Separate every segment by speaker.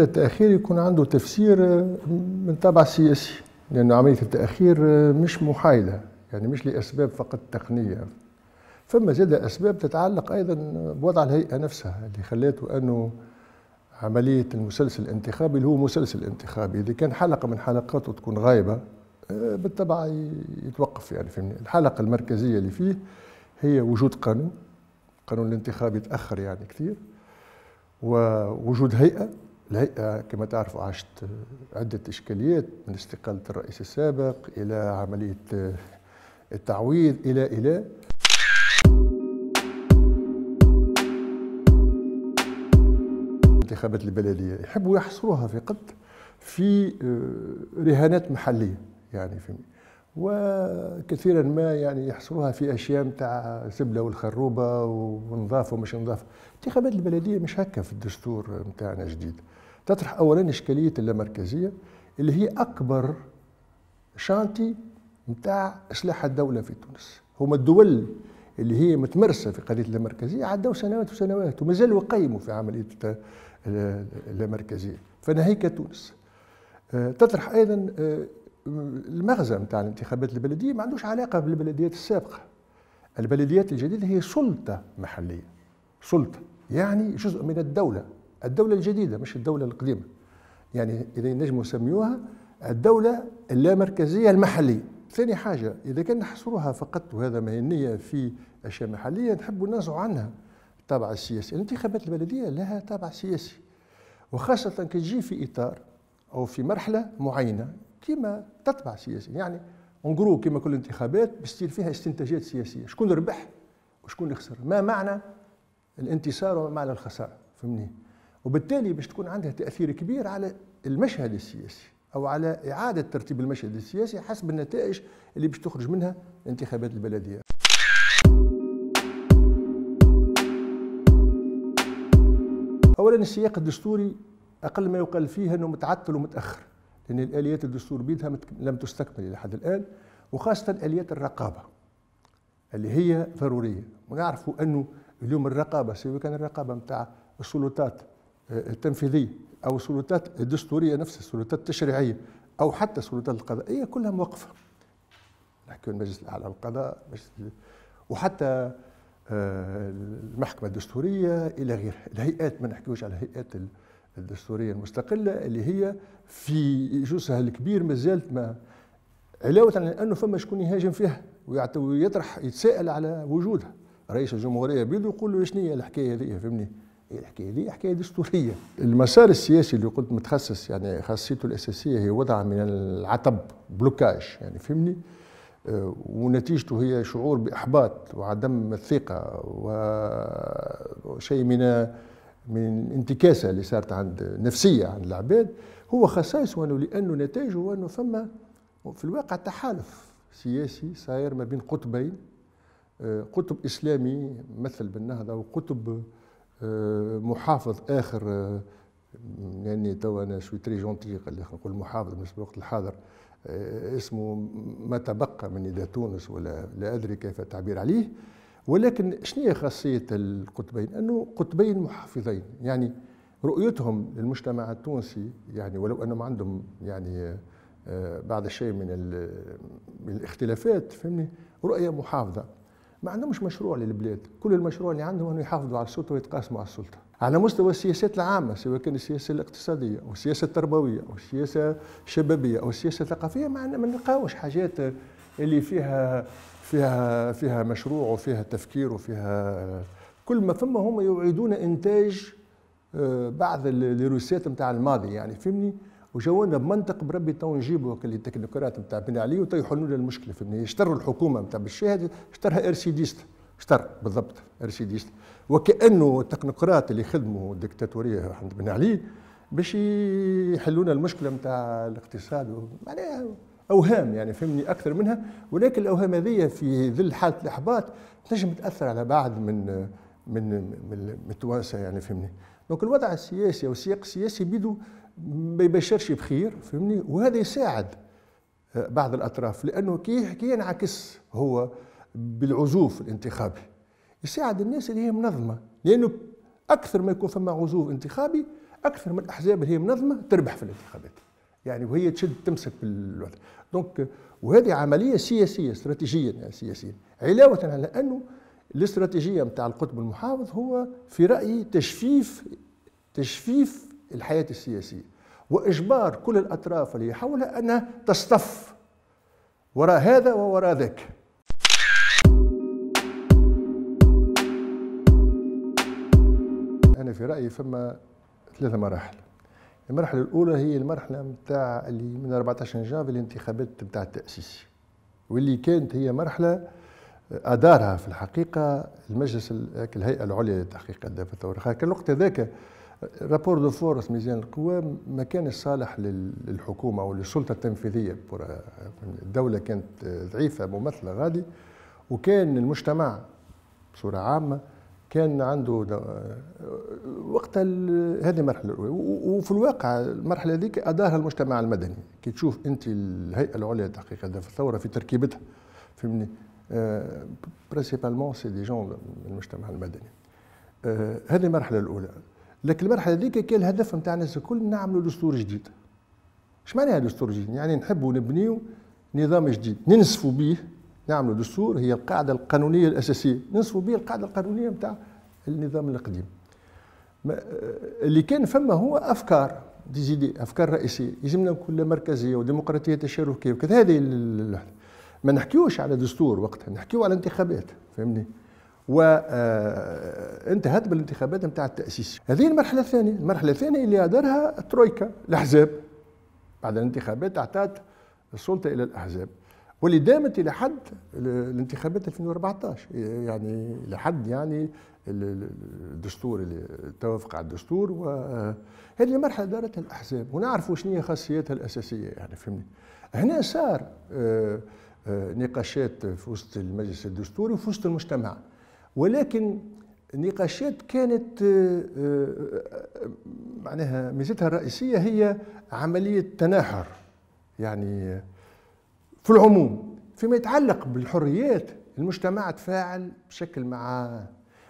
Speaker 1: التأخير يكون عنده تفسير آه، من طابع سياسي لأن عملية التأخير آه، مش محايدة يعني مش لأسباب فقط تقنية فما زاد أسباب تتعلق أيضا بوضع الهيئة نفسها اللي خلاته أنه عملية المسلسل الانتخابي اللي هو مسلسل انتخابي إذا كان حلقة من حلقاته تكون غايبة آه، بالطبع يتوقف يعني في الحلقة المركزية اللي فيه هي وجود قانون قانون الانتخاب يتأخر يعني كثير ووجود هيئة الهيئة آه، كما تعرفوا عاشت عدة إشكاليات من استقالة الرئيس السابق إلى عملية آه، التعويض إلى إلى انتخابات البلدية يحبوا يحصروها فقط في آه، رهانات محلية يعني في وكثيرا ما يعني يحصروها في اشياء نتاع سبله والخروبه ونظافه ومش نظافه انتخابات البلديه مش هكا في الدستور نتاعنا جديد تطرح اولا اشكاليه اللامركزيه اللي هي اكبر شانتي نتاع اصلاح الدوله في تونس هما الدول اللي هي متمرسه في قضيه اللامركزيه عدوا سنوات وسنوات ومازالوا يقيموا في عمليه اللامركزيه فناهيك تونس أه، تطرح ايضا أه، المغزى نتاع الانتخابات البلديه ما عندوش علاقه بالبلديات السابقه البلديات الجديده هي سلطه محليه سلطه يعني جزء من الدوله الدوله الجديده مش الدوله القديمه يعني اذا نجموا نسميوها الدوله اللامركزيه المحليه ثاني حاجة إذا كان نحصروها فقط وهذا ما هي النية في أشياء محلية نحبوا ننزع عنها الطابع السياسي، الانتخابات البلدية لها طابع سياسي وخاصة كي تجي في إطار أو في مرحلة معينة كيما تتبع سياسيا يعني انجرو كيما كل الانتخابات بتصير فيها استنتاجات سياسيه شكون ربح وشكون خسر ما معنى الانتصار وما معنى الخساره فهمني وبالتالي باش تكون عندها تاثير كبير على المشهد السياسي او على اعاده ترتيب المشهد السياسي حسب النتائج اللي باش تخرج منها الانتخابات البلديه اولا السياق الدستوري اقل ما يقال فيه انه متعطل ومتاخر لأن الآليات الدستور بيدها لم تستكمل إلى حد الآن وخاصة آليات الرقابة اللي هي ضرورية ونعرفوا أنه اليوم الرقابة سواء كان الرقابة نتاع السلطات آه، التنفيذية أو السلطات الدستورية نفسها السلطات التشريعية أو حتى السلطات القضائية كلها موقفة نحكي المجلس الأعلى للقضاء وحتى آه، المحكمة الدستورية إلى غيرها الهيئات ما نحكيوش على هيئات الدستورية المستقلة اللي هي في جزءها الكبير ما زالت ما علاوة على أنه فما شكون يهاجم فيها ويطرح يتساءل على وجودها رئيس الجمهورية بيدو يقول له شنو هي الحكاية هذه فهمني إيه الحكايه هذه حكايه دستوريه المسار السياسي اللي قلت متخصص يعني خاصيته الاساسيه هي وضع من العتب بلوكاج يعني فهمني آه، ونتيجته هي شعور باحباط وعدم الثقه وشيء من من انتكاسه اللي صارت عند نفسيه عند العباد هو خصائص وانه لانه نتاجه وأنه ثم في الواقع تحالف سياسي صاير ما بين قطبين آه، قطب اسلامي مثل بالنهضه وقطب آه، محافظ اخر آه، يعني تو انا شوي تري جونتي نقول محافظ بالنسبه الوقت الحاضر اسمه ما تبقى من اذا تونس ولا لا ادري كيف التعبير عليه ولكن شنو هي خاصيه القطبين؟ انه قطبين محافظين يعني رؤيتهم للمجتمع التونسي يعني ولو انهم عندهم يعني آه، بعض الشيء من الاختلافات فهمني رؤيه محافظه ما عندهمش مشروع للبلاد كل المشروع اللي عندهم انه يحافظوا على السلطه ويتقاسموا على السلطه على مستوى السياسات العامه سواء كان السياسه الاقتصاديه او السياسه التربويه او السياسه الشبابيه او السياسه الثقافيه ما ما نلقاوش حاجات اللي فيها فيها فيها مشروع وفيها تفكير وفيها كل ما فما هم يعيدون انتاج آه، بعض الروسيات نتاع الماضي يعني فهمني وجونا بمنطق بربي تو نجيبوا اللي نتاع بن علي وتو يحلوا لنا المشكله فهمني اشتروا الحكومه نتاع بالشاهد اشترها ار سي ديست اشتر بالضبط ار سي ديست وكانه التكنوقراط اللي خدموا الدكتاتوريه عند بن علي باش يحلونا المشكله نتاع الاقتصاد معناها اوهام يعني فهمني اكثر منها ولكن الاوهام هذه في ظل حاله الاحباط تنجم تاثر على بعض من من من التوانسه يعني فهمني دونك الوضع السياسي او السياق السياسي بيدو ما يبشرش بخير فهمني وهذا يساعد آه، بعض الاطراف لانه كي كي ينعكس هو بالعزوف الانتخابي يساعد الناس اللي هي منظمه لانه اكثر ما يكون فما عزوف انتخابي اكثر من الاحزاب اللي هي منظمه تربح في الانتخابات يعني وهي تشد تمسك بالوضع دونك وهذه عمليه سياسيه استراتيجية سياسية علاوه على انه الاستراتيجيه نتاع القطب المحافظ هو في رايي تجفيف تجفيف الحياه السياسيه واجبار كل الاطراف اللي حولها انها تصطف وراء هذا ووراء ذاك انا في رايي فما ثلاثه مراحل المرحله الاولى هي المرحله نتاع اللي من 14 جانفي الانتخابات نتاع التاسيس واللي كانت هي مرحله آه، ادارها في الحقيقه المجلس الهيئه العليا للتحقيق اهداف الثوره كان الوقت هذاك رابور دو فورس ميزان القوى ما كانش صالح للحكومه او للسلطه التنفيذيه آه، الدوله كانت آه، ضعيفه ممثله غادي وكان المجتمع بصوره عامه كان عنده وقت هذه المرحله الاولى وفي الواقع المرحله هذيك ادارها المجتمع المدني كي تشوف انت الهيئه العليا لتحقيق اهداف الثوره في تركيبتها فهمني برينسيبالمون سي دي جون من المجتمع المدني آه، هذه المرحله الاولى لكن المرحله هذيك كان الهدف نتاع الناس الكل نعملوا دستور جديد اش معناها دستور جديد يعني نحبوا نبنيو نظام جديد ننسفوا به نعملوا دستور هي القاعده القانونيه الاساسيه نصفوا به القاعده القانونيه نتاع النظام القديم آه، اللي كان فما هو افكار ديزيدي افكار رئيسيه يجمنا نكون مركزيه وديمقراطيه تشاركيه وكذا هذه الوحده ما نحكيوش على دستور وقتها نحكيو على انتخابات فهمني آه، انتهت بالانتخابات نتاع التاسيس هذه المرحله الثانيه المرحله الثانيه اللي ادارها الترويكا الاحزاب بعد الانتخابات اعطت السلطه الى الاحزاب واللي دامت الى حد الانتخابات 2014 يعني لحد يعني الدستور اللي توافق على الدستور وهذه المرحله دارتها الاحزاب ونعرفوا شنو هي خاصيتها الاساسيه يعني فهمني هنا صار آه، آه، نقاشات في وسط المجلس الدستوري وفي وسط المجتمع ولكن نقاشات كانت آه، معناها ميزتها الرئيسيه هي عمليه تناحر يعني في العموم فيما يتعلق بالحريات المجتمع تفاعل بشكل مع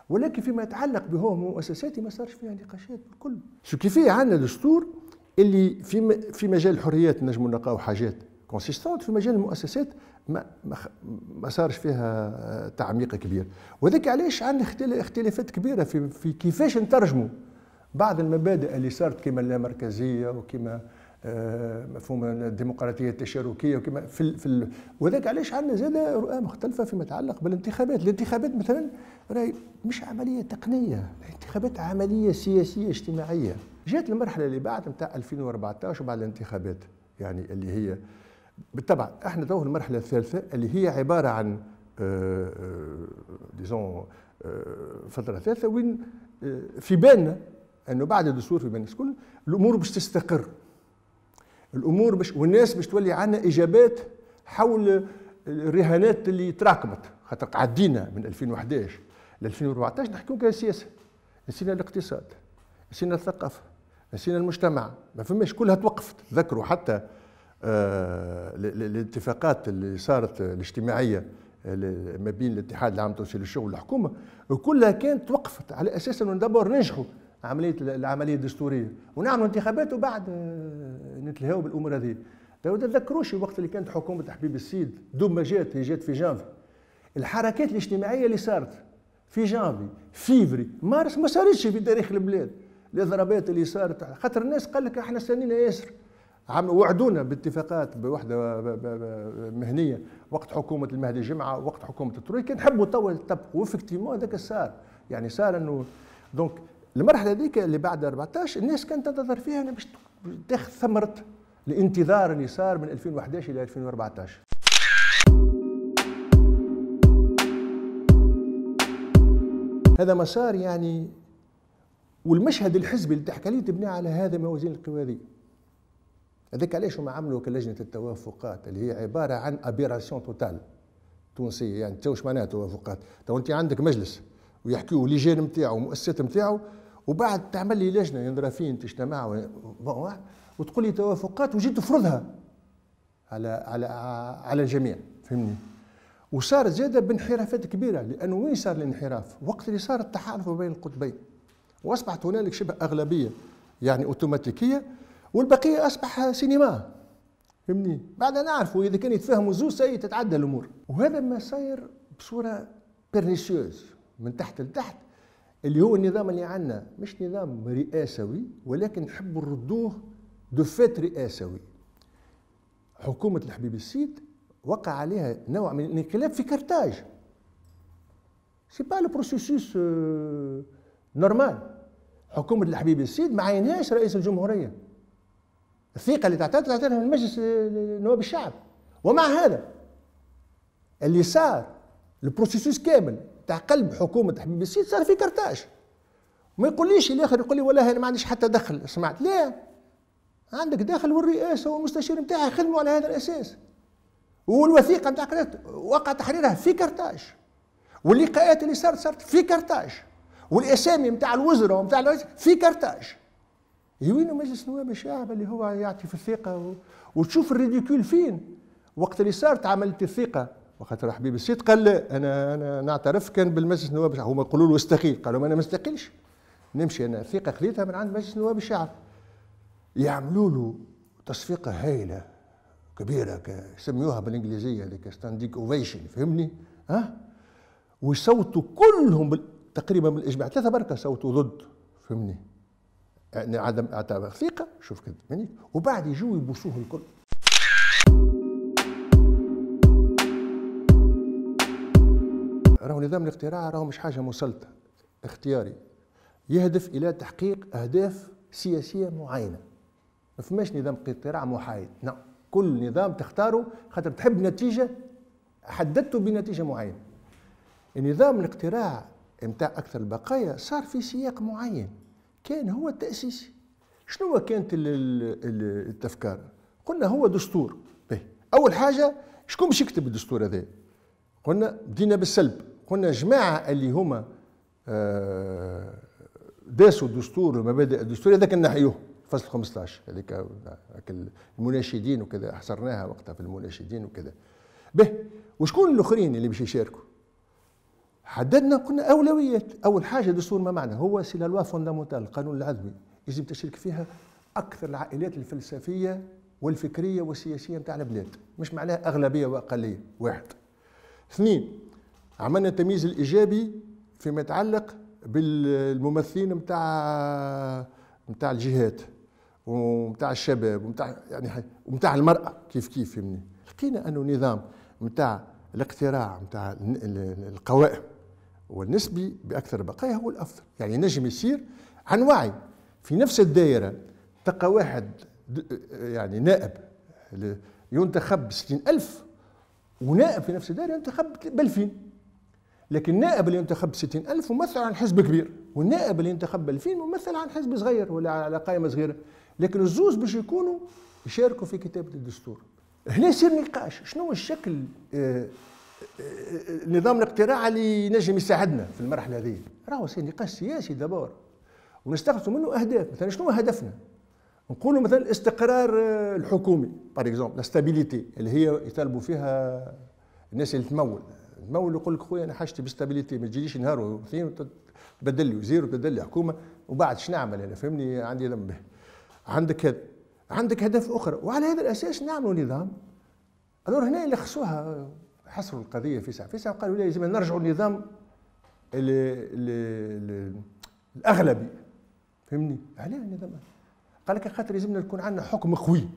Speaker 1: ولكن فيما يتعلق بهم مؤسساتي ما صارش فيها نقاشات بالكل سو كيفيه عندنا دستور اللي في في مجال الحريات نجم نلقاو حاجات كونسيستونت في مجال المؤسسات ما ما صارش فيها تعميق كبير وذاك علاش عندنا اختلافات كبيره في في كيفاش نترجموا بعض المبادئ اللي صارت كما اللامركزيه وكما آه، مفهوم الديمقراطيه التشاركيه وكما في, في وذاك علاش عندنا زاد رؤى مختلفه فيما يتعلق بالانتخابات، الانتخابات مثلا راهي مش عمليه تقنيه، الانتخابات عمليه سياسيه اجتماعيه. جات المرحله اللي بعد نتاع 2014 وبعد الانتخابات يعني اللي هي بالطبع احنا تو المرحله الثالثه اللي هي عباره عن ديزون آه، آه، فتره ثالثه وين في بالنا انه بعد الدستور في بالنا الامور باش تستقر الامور باش والناس باش تولي عندنا اجابات حول الرهانات اللي تراكمت خاطر قعدينا من 2011 ل 2014 نحكيو كان سياسه نسينا الاقتصاد نسينا الثقافه نسينا المجتمع ما فماش كلها توقفت تذكروا حتى آه الاتفاقات اللي صارت الاجتماعيه ما بين الاتحاد العام التونسي للشغل والحكومه كلها كانت توقفت على اساس انه دابور ننجحوا عمليه العمليه الدستوريه ونعملوا انتخابات وبعد آه، نتلهاو بالامور هذه تو تذكروش الوقت اللي كانت حكومه حبيب السيد دوب ما جات هي جات في جانفي الحركات الاجتماعيه اللي صارت في جانفي فيفري مارس ما صارتش في تاريخ البلاد الاضرابات اللي صارت خاطر الناس قال لك احنا سنين ياسر عم وعدونا باتفاقات بوحده مهنيه وقت حكومه المهدي جمعه وقت حكومه الترويكا نحبوا توا تبقوا وفكتيمون هذاك صار يعني صار انه دونك المرحله هذيك اللي بعد 14 الناس كانت تنتظر فيها باش تاخذ ثمره الانتظار اللي صار من 2011 الى 2014 هذا مسار يعني والمشهد الحزبي اللي تحكي لي تبني على هذا موازين القوى هذاك علاش هما عملوا كلجنه التوافقات اللي هي عباره عن ابيراسيون توتال تونسيه يعني توش معناها توافقات تو انت عندك مجلس ويحكيوا لجان نتاعو ومؤسسات نتاعو وبعد تعمل لي لجنه ينظرافيين تجتمع وتقول لي توافقات وجيت تفرضها على على على الجميع فهمني وصار زادة بانحرافات كبيرة لأنه وين صار الانحراف؟ وقت اللي صار التحالف بين القطبين وأصبحت هنالك شبه أغلبية يعني أوتوماتيكية والبقية أصبح سينما فهمني؟ بعد نعرفوا إذا كان يتفاهموا زوج سي تتعدى الأمور وهذا ما صاير بصورة بيرنيسيوز من تحت لتحت اللي هو النظام اللي عندنا مش نظام رئاسوي ولكن نحب نردوه دو فيت رئاسوي حكومة الحبيب السيد وقع عليها نوع من الانقلاب في كرتاج سي با لو بروسيسوس نورمال حكومة الحبيب السيد ما عينهاش رئيس الجمهورية الثقة اللي تعطيها تعطيها من مجلس نواب الشعب ومع هذا اللي صار البروسيسوس كامل تاع قلب حكومه حبيب السيد صار في كرتاج ما يقوليش الاخر يقول لي والله انا ما عنديش حتى دخل سمعت لا عندك داخل والرئاسه والمستشير نتاعها خدموا على هذا الاساس والوثيقه نتاع وقع تحريرها في كرتاج واللقاءات اللي صارت صارت في كرتاج والاسامي نتاع الوزراء ونتاع في كرتاج يوينو مجلس نواب الشعب اللي هو يعطي في الثقه و... وتشوف الريديكول فين وقت اللي صارت عملت الثقه وخاطر حبيب السيد قال انا انا نعترف كان بالمجلس النواب هما يقولوا له استقيل قالوا انا ما استقيلش نمشي انا ثقه خليتها من عند مجلس نواب الشعب يعملوا له تصفيقه هائله كبيره يسميوها بالانجليزيه هذيك ستانديك اوفيشن فهمني ها ويصوتوا كلهم تقريبا بالاجماع ثلاثه بركه صوتوا ضد فهمني يعني عدم اعتبار ثقه شوف كده وبعد يجوا يبوسوه الكل راهو نظام الاقتراع راهو مش حاجه مسلطه اختياري يهدف الى تحقيق اهداف سياسيه معينه ما فماش نظام اقتراع محايد لا كل نظام تختاره خاطر تحب نتيجه حددته بنتيجه معينه النظام الاقتراع نتاع اكثر البقايا صار في سياق معين كان هو التاسيس شنو كانت التفكار قلنا هو دستور به اول حاجه شكون باش يكتب الدستور هذا قلنا بدينا بالسلب قلنا جماعه اللي هما آه، داسوا الدستور والمبادئ الدستوريه هذاك نحيوه فصل 15 هذيك المناشدين وكذا حصرناها وقتها في المناشدين وكذا به وشكون الاخرين اللي باش يشاركوا حددنا قلنا اولويات اول حاجه دستور ما معنى هو سي لا لوا فوندامونتال القانون العظمي يجب تشارك فيها اكثر العائلات الفلسفيه والفكريه والسياسيه نتاع البلاد مش معناها اغلبيه واقليه واحد اثنين عملنا التمييز الايجابي فيما يتعلق بالممثلين نتاع نتاع الجهات ومتاع الشباب ومتاع يعني ومتاع المراه كيف كيف فهمني لقينا انه نظام نتاع الاقتراع نتاع القوائم والنسبي باكثر بقايا هو الافضل يعني نجم يصير عن وعي في نفس الدائره تلقى واحد يعني نائب ينتخب ب ألف ونائب في نفس الدائره ينتخب ب 2000 لكن النائب اللي ينتخب ب ألف ممثل عن حزب كبير والنائب اللي ينتخب 2000 ممثل عن حزب صغير ولا على قائمة صغيرة لكن الزوز باش يكونوا يشاركوا في كتابة الدستور هنا يصير نقاش شنو الشكل آه، آه، آه، نظام الاقتراع اللي ينجم يساعدنا في المرحله هذه راهو نقاش سياسي دابور ونستخدم منه اهداف مثلا شنو هدفنا نقولوا مثلا الاستقرار الحكومي باغ اكزومبل لا ستابيليتي اللي هي يطالبوا فيها الناس اللي تمول اللي يقول لك خويا انا حاجتي بستابيليتي ما تجيليش نهار واثنين تبدل لي وزير وتبدل لي حكومه وبعد شنو نعمل انا فهمني عندي ذنب عندك هذا عندك هدف اخرى وعلى هذا الاساس نعملوا نظام الور هنا لخصوها حصروا القضيه في ساعه في ساعه قالوا لازم نرجعوا للنظام الاغلبي فهمني علاه النظام قال لك خاطر لازمنا يكون عندنا حكم قوي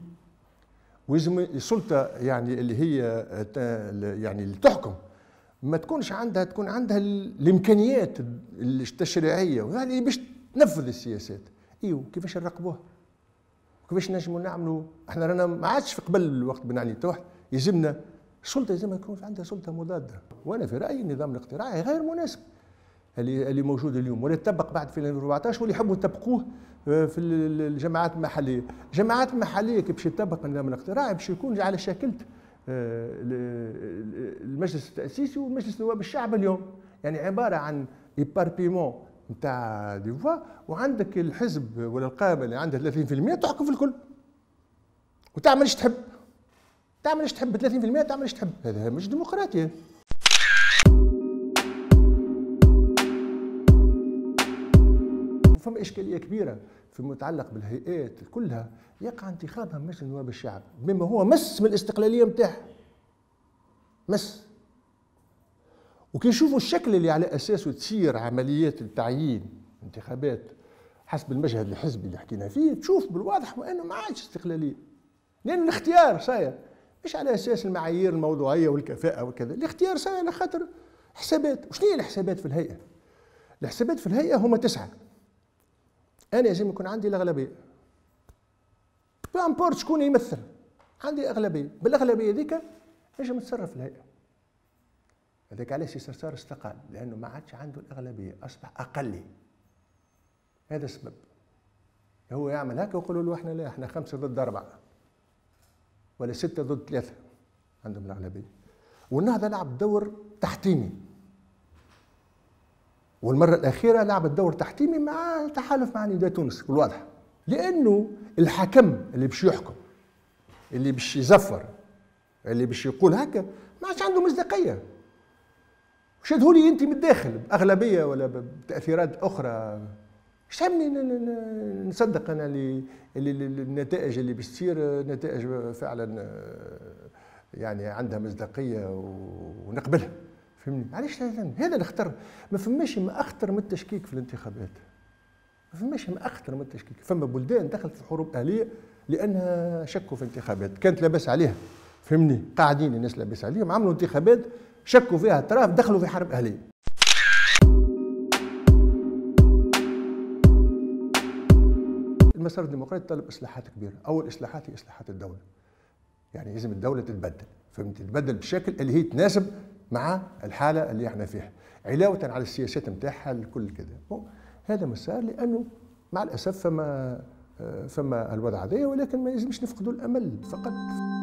Speaker 1: ويزم السلطه يعني اللي هي يعني اللي تحكم ما تكونش عندها تكون عندها الامكانيات التشريعيه اللي يعني باش تنفذ السياسات ايوا كيفاش نراقبوها كيفاش نجموا نعملوا احنا رانا ما عادش في قبل الوقت بن علي توحد يلزمنا السلطه لازم يكون عندها سلطه مضاده وانا في رايي النظام الاقتراعي غير مناسب اللي اللي موجود اليوم ولا تطبق بعد في 2014 واللي يحبوا يطبقوه آه، في الجماعات المحليه الجماعات المحليه كي باش يطبق النظام الاقتراعي باش يكون على شكل آه، المجلس التاسيسي ومجلس نواب الشعب اليوم يعني عباره عن ايباربيمون نتاع دي فوا وعندك الحزب ولا القائمه اللي عندها 30% تحكم في الكل وتعمل ايش تحب تعمل ايش تحب 30% تعمل ايش تحب هذا مش ديمقراطيه فما اشكاليه كبيره فيما يتعلق بالهيئات كلها يقع انتخابها مش نواب الشعب بما هو مس من الاستقلاليه نتاعها مس وكي يشوفوا الشكل اللي على اساسه تصير عمليات التعيين انتخابات حسب المشهد الحزبي اللي حكينا فيه تشوف بالواضح انه ما عادش استقلاليه لان الاختيار صاير مش على اساس المعايير الموضوعيه والكفاءه وكذا الاختيار صاير على خاطر حسابات وشنو هي الحسابات في الهيئه الحسابات في الهيئه هما تسعه انا يجب يكون عندي الاغلبيه امبورت شكون يمثل عندي اغلبيه بالاغلبيه ذيك نجم نتصرف الهيئه هذاك علاش يسرسار استقال لانه ما عادش عنده الاغلبيه اصبح اقلي هذا السبب هو يعمل هكا ويقولوا له احنا لا احنا خمسه ضد اربعه ولا سته ضد ثلاثه عندهم الاغلبيه والنهضه لعب دور تحتيمي والمرة الأخيرة لعبت دور تحتيمي مع تحالف مع نداء تونس والواضح لأنه الحكم اللي باش يحكم اللي باش يزفر اللي باش يقول هكا ما عادش عنده مصداقية شدهولي أنت من الداخل بأغلبية ولا بتأثيرات أخرى اش همني نصدق انا اللي النتائج اللي باش تصير نتائج فعلا يعني عندها مصداقيه ونقبلها فهمني علاش هذا اختر ما فماش ما اخطر من التشكيك في الانتخابات ما فماش ما اخطر من التشكيك فما بلدان دخلت في حروب اهليه لانها شكوا في انتخابات كانت لاباس عليها فهمني قاعدين الناس لاباس عليهم عملوا انتخابات شكوا فيها اطراف دخلوا في حرب اهليه المسار الديمقراطي طلب اصلاحات كبيره، اول اصلاحات هي اصلاحات الدوله. يعني لازم الدوله تتبدل، فهمت؟ تتبدل بالشكل اللي هي تناسب مع الحاله اللي احنا فيها علاوه على السياسات نتاعها الكل كذا هذا مسار لانه مع الاسف فما فما الوضع هذا ولكن ما يلزمش نفقدوا الامل فقط